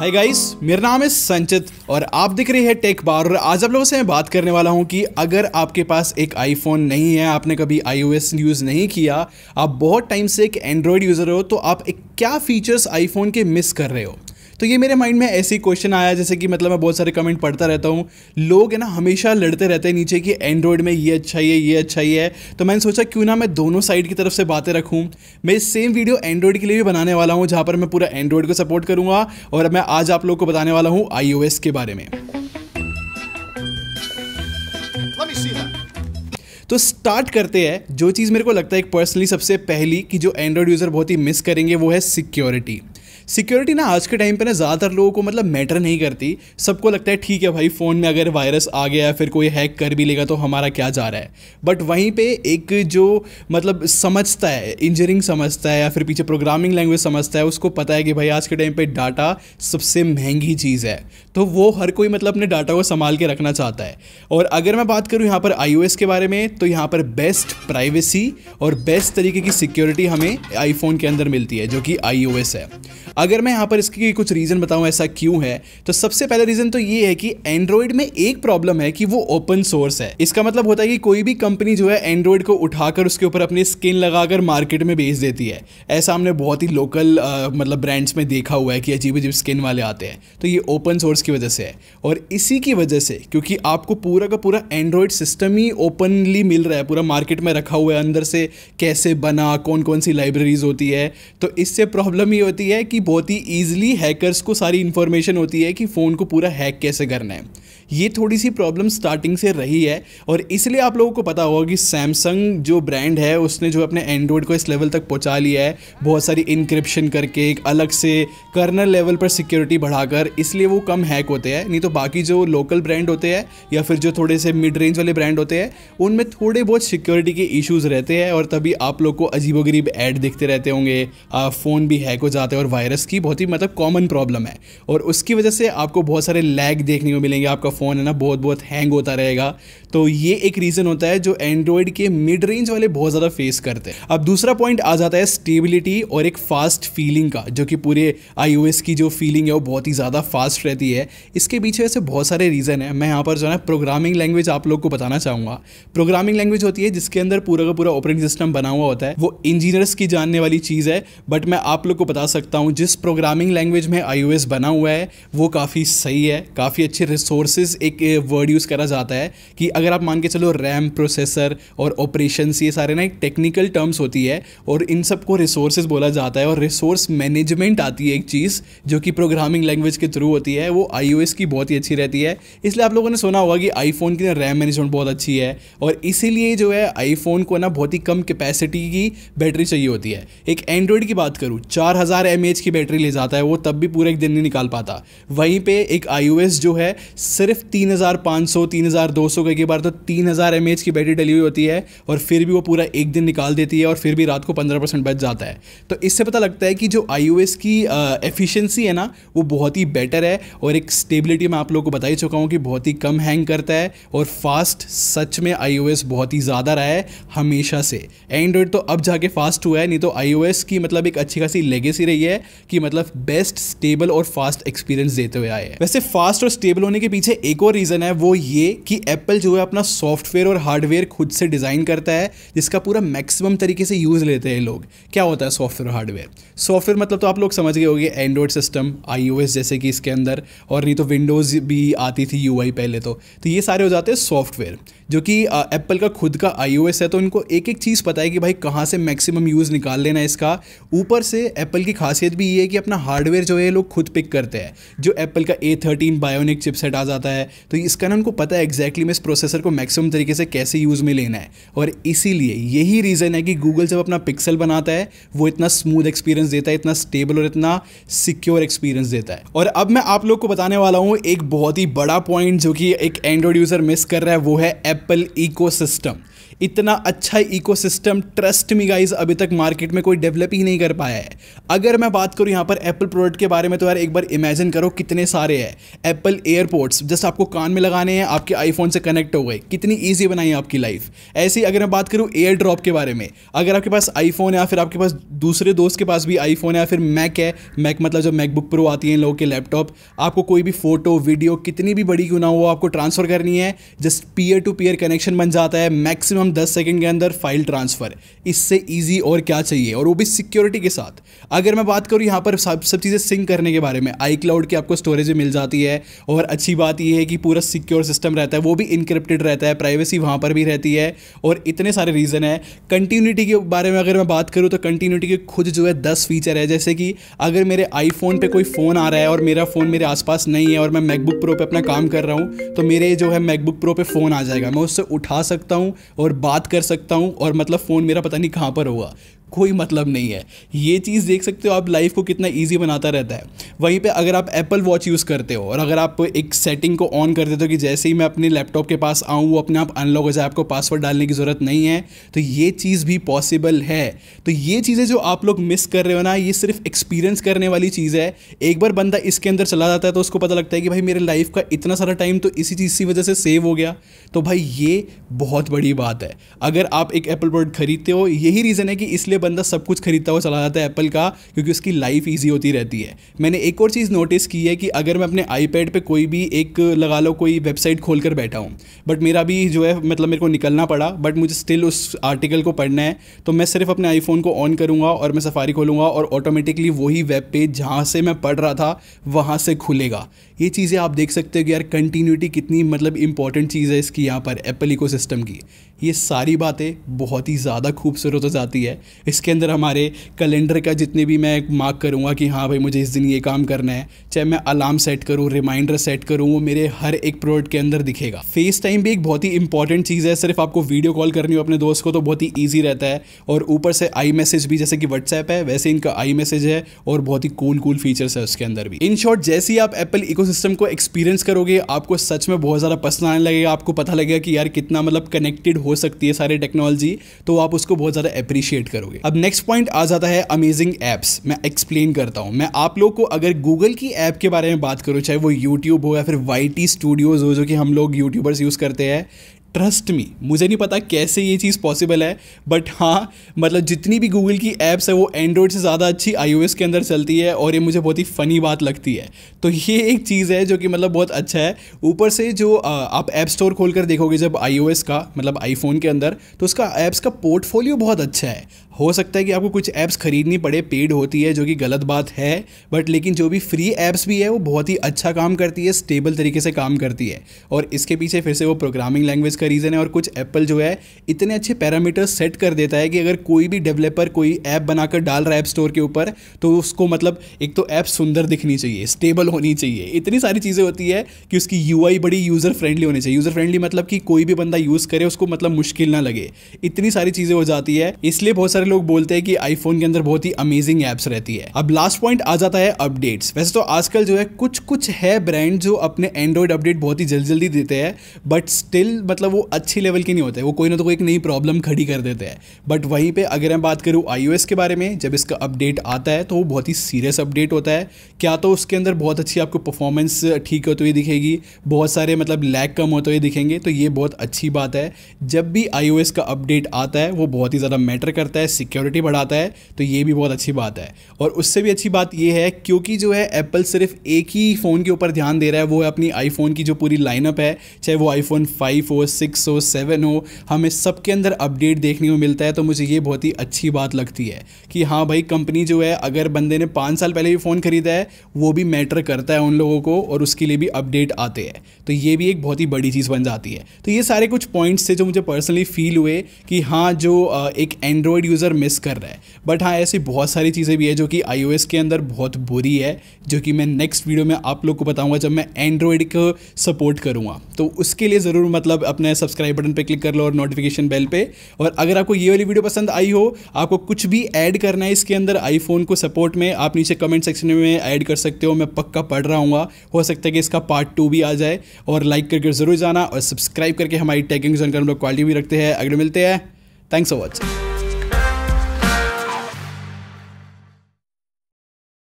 hi guys मेरा नाम है संचित और आप दिख रही है टेक बार और आज आप लोगों से मैं बात करने वाला हूं कि अगर आपके पास एक आईफोन नहीं है आपने कभी आईओएस यूज़ नहीं किया आप बहुत टाइम से एक एंड्रॉयड यूज़र हो तो आप एक क्या फीचर्स आईफोन के मिस कर रहे हो तो ये मेरे माइंड में ऐसे क्वेश्चन आया जैसे कि मतलब मैं बहुत सारे कमेंट पढ़ता रहता हूँ लोग है ना हमेशा लड़ते रहते हैं नीचे कि एंड्रॉयड में ये अच्छा ही है ये अच्छा ही है तो मैंने सोचा क्यों ना मैं दोनों साइड की तरफ से बातें रखूँ मैं सेम वीडियो एंड्रॉयड के लिए भी बनाने वाला हूँ जहाँ पर मैं पूरा एंड्रॉयड को सपोर्ट करूँगा और मैं आज आप लोग को बताने वाला हूँ आई के बारे में तो स्टार्ट करते हैं जो चीज़ मेरे को लगता है एक पर्सनली सबसे पहली कि जो एंड्रॉयड यूज़र बहुत ही मिस करेंगे वो है सिक्योरिटी सिक्योरिटी ना आज के टाइम पे ना ज़्यादातर लोगों को मतलब मैटर नहीं करती सबको लगता है ठीक है भाई फ़ोन में अगर वायरस आ गया फिर कोई हैक कर भी लेगा तो हमारा क्या जा रहा है बट वहीं पे एक जो मतलब समझता है इंजीनियरिंग समझता है या फिर पीछे प्रोग्रामिंग लैंग्वेज समझता है उसको पता है कि भाई आज के टाइम पर डाटा सबसे महंगी चीज़ है तो वो हर कोई मतलब अपने डाटा को संभाल के रखना चाहता है और अगर मैं बात करूँ यहाँ पर आई के बारे में तो यहाँ पर बेस्ट प्राइवेसी और बेस्ट तरीके की सिक्योरिटी हमें आईफोन के अंदर मिलती है जो कि आई है अगर मैं यहाँ पर इसकी कुछ रीज़न बताऊँ ऐसा क्यों है तो सबसे पहला रीज़न तो ये है कि एंड्रॉयड में एक प्रॉब्लम है कि वो ओपन सोर्स है इसका मतलब होता है कि कोई भी कंपनी जो है एंड्रॉयड को उठाकर उसके ऊपर अपनी स्किन लगाकर मार्केट में बेच देती है ऐसा हमने बहुत ही लोकल आ, मतलब ब्रांड्स में देखा हुआ है कि अजीब अजीब स्किन वाले आते हैं तो ये ओपन सोर्स की वजह से है और इसी की वजह से क्योंकि आपको पूरा का पूरा एंड्रॉयड सिस्टम ही ओपनली मिल रहा है पूरा मार्केट में रखा हुआ है अंदर से कैसे बना कौन कौन सी लाइब्रेरीज होती है तो इससे प्रॉब्लम ये होती है कि बहुत ही ईजिली हैकर्स को सारी इन्फॉर्मेशन होती है कि फ़ोन को पूरा हैक कैसे करना है ये थोड़ी सी प्रॉब्लम स्टार्टिंग से रही है और इसलिए आप लोगों को पता होगा कि सैमसंग जो ब्रांड है उसने जो अपने एंड्रॉयड को इस लेवल तक पहुंचा लिया है बहुत सारी इंक्रिप्शन करके एक अलग से कर्नल लेवल पर सिक्योरिटी बढ़ाकर इसलिए वो कम हैक होते हैं नहीं तो बाकी जो लोकल ब्रांड होते हैं या फिर जो थोड़े से मिड रेंज वाले ब्रांड होते हैं उनमें थोड़े बहुत सिक्योरिटी के इशूज़ रहते हैं और तभी आप लोग को अजीबोगरीब ऐड दिखते रहते होंगे फ़ोन भी हैक हो जाते हैं और वायरस वायरस की बहुत ही मतलब कॉमन प्रॉब्लम है और उसकी वजह से आपको बहुत सारे लैग देखने को मिलेंगे आपका फ़ोन है ना बहुत बहुत हैंग होता रहेगा तो ये एक रीज़न होता है जो एंड्रॉयड के मिड रेंज वाले बहुत ज़्यादा फेस करते हैं अब दूसरा पॉइंट आ जाता है स्टेबिलिटी और एक फास्ट फीलिंग का जो कि पूरे आई की जो फीलिंग है वो बहुत ही ज़्यादा फास्ट रहती है इसके पीछे ऐसे बहुत सारे रीज़न है मैं यहाँ पर जो है प्रोग्रामिंग लैंग्वेज आप लोग को बताना चाहूँगा प्रोग्रामिंग लैंग्वेज होती है जिसके अंदर पूरा का पूरा ऑपरेटिंग सिस्टम बना हुआ होता है वो इंजीनियर्स की जानने वाली चीज़ है बट मैं आप लोग को बता सकता हूँ जिस जिस प्रोग्रामिंग लैंग्वेज में आई बना हुआ है वो काफ़ी सही है काफ़ी अच्छे रिसोर्सेज एक वर्ड यूज़ करा जाता है कि अगर आप मान के चलो रैम प्रोसेसर और ऑपरेशन ये सारे ना एक टेक्निकल टर्म्स होती है और इन सब को रिसोर्सेज बोला जाता है और रिसोर्स मैनेजमेंट आती है एक चीज़ जो कि प्रोग्रामिंग लैंग्वेज के थ्रू होती है वो आई की बहुत ही अच्छी रहती है इसलिए आप लोगों ने सुना होगा कि आईफोन की ना रैम मैनेजमेंट बहुत अच्छी है और इसीलिए जो है आईफोन को ना बहुत ही कम कैपेसिटी की बैटरी चाहिए होती है एक एंड्रॉयड की बात करूँ चार हज़ार की बैटरी ले जाता है वो तब भी पूरा एक दिन नहीं निकाल पाता वहीं पे एक आई जो है सिर्फ 3500 3200 कई कई बार तो 3000 हज़ार की बैटरी डली हुई होती है और फिर भी वो पूरा एक दिन निकाल देती है और फिर भी रात को 15 परसेंट बच जाता है तो इससे पता लगता है कि जो आई की एफिशिएंसी है ना वो बहुत ही बेटर है और एक स्टेबिलिटी मैं आप लोगों को बता ही चुका हूँ कि बहुत ही कम हैंग करता है और फास्ट सच में आई बहुत ही ज़्यादा रहा है हमेशा से एंड्रॉयड तो अब जाके फास्ट हुआ है नहीं तो आई की मतलब एक अच्छी खासी लेगेसी रही है कि मतलब बेस्ट स्टेबल और फास्ट एक्सपीरियंस देते हुए आए हैं वैसे फास्ट और स्टेबल होने के पीछे एक और रीज़न है वो ये कि एप्पल जो है अपना सॉफ्टवेयर और हार्डवेयर खुद से डिज़ाइन करता है जिसका पूरा मैक्सिमम तरीके से यूज़ लेते हैं लोग क्या होता है सॉफ्टवेयर और हार्डवेयर सॉफ्टवेयर मतलब तो आप लोग समझ गए होंगे एंड्रॉयड सिस्टम आई जैसे कि इसके अंदर और नहीं तो विंडोज़ भी आती थी यू पहले तो तो ये सारे हो जाते हैं सॉफ्टवेयर जो कि एप्पल का खुद का आई है तो इनको एक एक चीज़ पता है कि भाई कहाँ से मैक्सिमम यूज़ निकाल लेना है इसका ऊपर से एप्पल की खासियत भी ये है कि अपना हार्डवेयर जो है लोग खुद पिक करते हैं जो एप्पल का ए थर्टीन बायोनिक चिपसेट आ जाता है तो इसका ना उनको पता है एग्जैक्टली मैं इस प्रोसेसर को मैक्सिमम तरीके से कैसे यूज़ में लेना है और इसीलिए यही रीज़न है कि गूगल जब अपना पिक्सल बनाता है वो इतना स्मूथ एक्सपीरियंस देता है इतना स्टेबल और इतना सिक्योर एक्सपीरियंस देता है और अब मैं आप लोग को बताने वाला हूँ एक बहुत ही बड़ा पॉइंट जो कि एक एंड्रॉयड यूज़र मिस कर रहा है वो है एप्पल इको इतना अच्छा इकोसिस्टम ट्रस्ट मी गाइज अभी तक मार्केट में कोई डेवलप ही नहीं कर पाया है अगर मैं बात करूँ यहाँ पर एप्पल प्रोडक्ट के बारे में तो यार एक बार इमेजिन करो कितने सारे हैं एप्पल एयरपोर्ट्स जस्ट आपको कान में लगाने हैं आपके आईफोन से कनेक्ट हो गए कितनी ईजी बनाई है आपकी लाइफ ऐसे ही अगर मैं बात करूँ एयर ड्रॉप के बारे में अगर आपके पास आईफोन या फिर आपके पास दूसरे दोस्त के पास भी आईफोन या फिर मैक है मैक मतलब जो मैकबुक प्रो आती है लोगों के लैपटॉप आपको कोई भी फोटो वीडियो कितनी भी बड़ी क्यों ना हो आपको ट्रांसफ़र करनी है just peer to peer connection बन जाता है मैक्सिमम मैक्सिमम 10 सेकंड के अंदर फाइल ट्रांसफ़र इससे इजी और क्या चाहिए और वो भी सिक्योरिटी के साथ अगर मैं बात करूँ यहाँ पर सब सब चीज़ें सिंक करने के बारे में आई क्लाउड की आपको स्टोरेज मिल जाती है और अच्छी बात यह है कि पूरा सिक्योर सिस्टम रहता है वो भी इनक्रिप्टेड रहता है प्राइवेसी वहाँ पर भी रहती है और इतने सारे रीज़न है कंटिन्यूटी के बारे में अगर मैं बात करूँ तो कंटिन्यूटी के खुद जो है दस फीचर है जैसे कि अगर मेरे आईफोन पर कोई फ़ोन आ रहा है और मेरा फ़ोन मेरे आसपास नहीं है और मैं मैकबुक प्रो पर अपना काम कर रहा हूँ तो मेरे जो है मैकबुक प्रो पर फ़ोन आ जाएगा मैं उससे उठा सकता हूँ और बात कर सकता हूँ और मतलब फ़ोन मेरा पता नहीं कहाँ पर होगा कोई मतलब नहीं है ये चीज़ देख सकते हो आप लाइफ को कितना ईजी बनाता रहता है वहीं पे अगर आप एप्पल वॉच यूज़ करते हो और अगर आप एक सेटिंग को ऑन कर देते हो कि जैसे ही मैं अपने लैपटॉप के पास आऊँ वो अपने आप अनलॉक हो जाए आपको पासवर्ड डालने की ज़रूरत नहीं है तो ये चीज़ भी पॉसिबल है तो ये चीज़ें जो आप लोग मिस कर रहे हो ना ये सिर्फ एक्सपीरियंस करने वाली चीज़ है एक बार बंदा इसके अंदर चला जाता है तो उसको पता लगता है कि भाई मेरे लाइफ का इतना सारा टाइम तो इसी चीज़ की वजह से सेव हो गया तो भाई ये बहुत बड़ी बात है अगर आप एक एप्पल प्रोडक्ट खरीदते हो यही रीज़न है कि इसलिए लिए बंदा सब कुछ खरीदता हुआ चला जाता है एप्पल का क्योंकि उसकी लाइफ ईजी होती रहती है मैंने एक और चीज़ नोटिस की है कि अगर मैं अपने आईपैड पे कोई भी एक लगा लो कोई वेबसाइट खोल कर बैठा हूँ बट मेरा भी जो है मतलब मेरे को निकलना पड़ा बट मुझे स्टिल उस आर्टिकल को पढ़ना है तो मैं सिर्फ अपने आईफोन को ऑन करूँगा और मैं सफारी खोलूँगा और ऑटोमेटिकली वही वेब पेज जहाँ से मैं पढ़ रहा था वहाँ से खुलेगा ये चीज़ें आप देख सकते हो कि यार कंटिन्यूटी कितनी मतलब इंपॉर्टेंट चीज़ है इसकी यहाँ पर एप्पल इको की ये सारी बातें बहुत ही ज़्यादा खूबसूरत हो जाती है इसके अंदर हमारे कैलेंडर का जितने भी मैं मार्क करूँगा कि हाँ भाई मुझे इस दिन ये काम करना है चाहे मैं अलार्म सेट करूँ रिमाइंडर सेट करूँ वो मेरे हर एक प्रोडक्ट के अंदर दिखेगा फेस टाइम भी एक बहुत ही इंपॉर्टेंट चीज़ है सिर्फ आपको वीडियो कॉल करनी हो अपने दोस्त को तो बहुत ही ईजी रहता है और ऊपर से आई मैसेज भी जैसे कि व्हाट्सएप है वैसे इनका आई मैसेज है और बहुत ही कूल कूल फीचर्स है उसके अंदर भी इन शॉर्ट जैसे ही आप एप्पल इको को एक्सपीरियंस करोगे आपको सच में बहुत ज़्यादा पसंद आने लगेगा आपको पता लगेगा कि यार कितना मतलब कनेक्टेड हो सकती है सारी टेक्नोलॉजी तो आप उसको बहुत ज़्यादा अप्रिशिएट करोगे अब नेक्स्ट पॉइंट आ जाता है अमेजिंग ऐप्स मैं एक्सप्लेन करता हूँ मैं आप लोग को अगर गूगल की ऐप के बारे में बात करूँ चाहे वो यूट्यूब हो या फिर वाई टी स्टूडियोज़ हो जो कि हम लोग यूट्यूबर्स यूज़ करते हैं ट्रस्ट मी मुझे नहीं पता कैसे ये चीज़ पॉसिबल है बट हाँ मतलब जितनी भी गूगल की ऐप्स है वो एंड्रॉयड से ज़्यादा अच्छी आई के अंदर चलती है और ये मुझे बहुत ही फ़नी बात लगती है तो ये एक चीज़ है जो कि मतलब बहुत अच्छा है ऊपर से जो आप ऐप स्टोर खोल कर देखोगे जब आई का मतलब आईफोन के अंदर तो उसका ऐप्स का पोर्टफोलियो बहुत अच्छा है हो सकता है कि आपको कुछ ऐप्स खरीदनी पड़े पेड होती है जो कि गलत बात है बट लेकिन जो भी फ्री ऐप्स भी है वो बहुत ही अच्छा काम करती है स्टेबल तरीके से काम करती है और इसके पीछे फिर से वो प्रोग्रामिंग लैंग्वेज का का रीज़न है और कुछ एप्पल जो है इतने अच्छे पैरामीटर्स सेट कर देता है कि अगर कोई भी डेवलपर कोई ऐप बनाकर डाल रहा है ऐप स्टोर के ऊपर तो उसको मतलब एक तो ऐप सुंदर दिखनी चाहिए स्टेबल होनी चाहिए इतनी सारी चीज़ें होती है कि उसकी यू बड़ी यूज़र फ्रेंडली होनी चाहिए यूज़र फ्रेंडली मतलब कि कोई भी बंदा यूज़ करे उसको मतलब मुश्किल ना लगे इतनी सारी चीज़ें हो जाती है इसलिए बहुत सारे लोग बोलते हैं कि आईफोन के अंदर बहुत ही अमेजिंग ऐप्स रहती है अब लास्ट पॉइंट आ जाता है अपडेट्स वैसे तो आजकल जो है कुछ कुछ है ब्रांड जो अपने एंड्रॉयड अपडेट बहुत ही जल्दी जल्दी देते हैं बट स्टिल मतलब मतलब वो अच्छी लेवल के नहीं होते वो कोई ना तो कोई एक नई प्रॉब्लम खड़ी कर देते हैं बट वहीं पर अगर मैं बात करूँ आई के बारे में जब इसका अपडेट आता है तो वो बहुत ही सीरियस अपडेट होता है क्या तो उसके अंदर बहुत अच्छी आपको परफॉर्मेंस ठीक होती हुई दिखेगी बहुत सारे मतलब लैग कम होते हुए दिखेंगे तो ये बहुत अच्छी बात है जब भी आई का अपडेट आता है वो बहुत ही ज़्यादा मैटर करता है सिक्योरिटी बढ़ाता है तो ये भी बहुत अच्छी बात है और उससे भी अच्छी बात ये है क्योंकि जो है एप्पल सिर्फ एक ही फ़ोन के ऊपर ध्यान दे रहा है वो है अपनी आईफोन की जो पूरी लाइनअप है चाहे वो आईफोन फाइव हो सिक्स हो सेवन हो हमें सबके अंदर अपडेट देखने को मिलता है तो मुझे ये बहुत ही अच्छी बात लगती है कि हाँ भाई कंपनी जो है अगर बंदे ने पाँच साल पहले भी फ़ोन ख़रीदा है वो भी मैटर करता है उन लोगों को और उसके लिए भी अपडेट आते हैं तो ये भी एक बहुत ही बड़ी चीज़ बन जाती है तो ये सारे कुछ पॉइंट्स थे जो मुझे पर्सनली फील हुए कि हाँ जो एक एंड्रॉयड यूज़र मिस कर रहा है बट हाँ ऐसी बहुत सारी चीज़ें भी है जो कि आई के अंदर बहुत बुरी है जो कि मैं नेक्स्ट वीडियो में आप लोग को बताऊँगा जब मैं एंड्रॉयड को सपोर्ट करूँगा तो उसके लिए ज़रूर मतलब अपने करना है सब्सक्राइब बटन पर क्लिक कर लो और नोटिफिकेशन बेल पे और अगर आपको ये वाली वीडियो पसंद आई हो आपको कुछ भी ऐड करना है इसके अंदर आईफोन को सपोर्ट में आप नीचे कमेंट सेक्शन में ऐड कर सकते हो मैं पक्का पढ़ रहा हूँ हो सकता है कि इसका पार्ट टू भी आ जाए और लाइक करके जरूर जाना और सब्सक्राइब करके हमारी टैगिंग जानकर हम लोग क्वालिटी भी रखते हैं अगले मिलते हैं थैंक्स फॉर वॉचिंग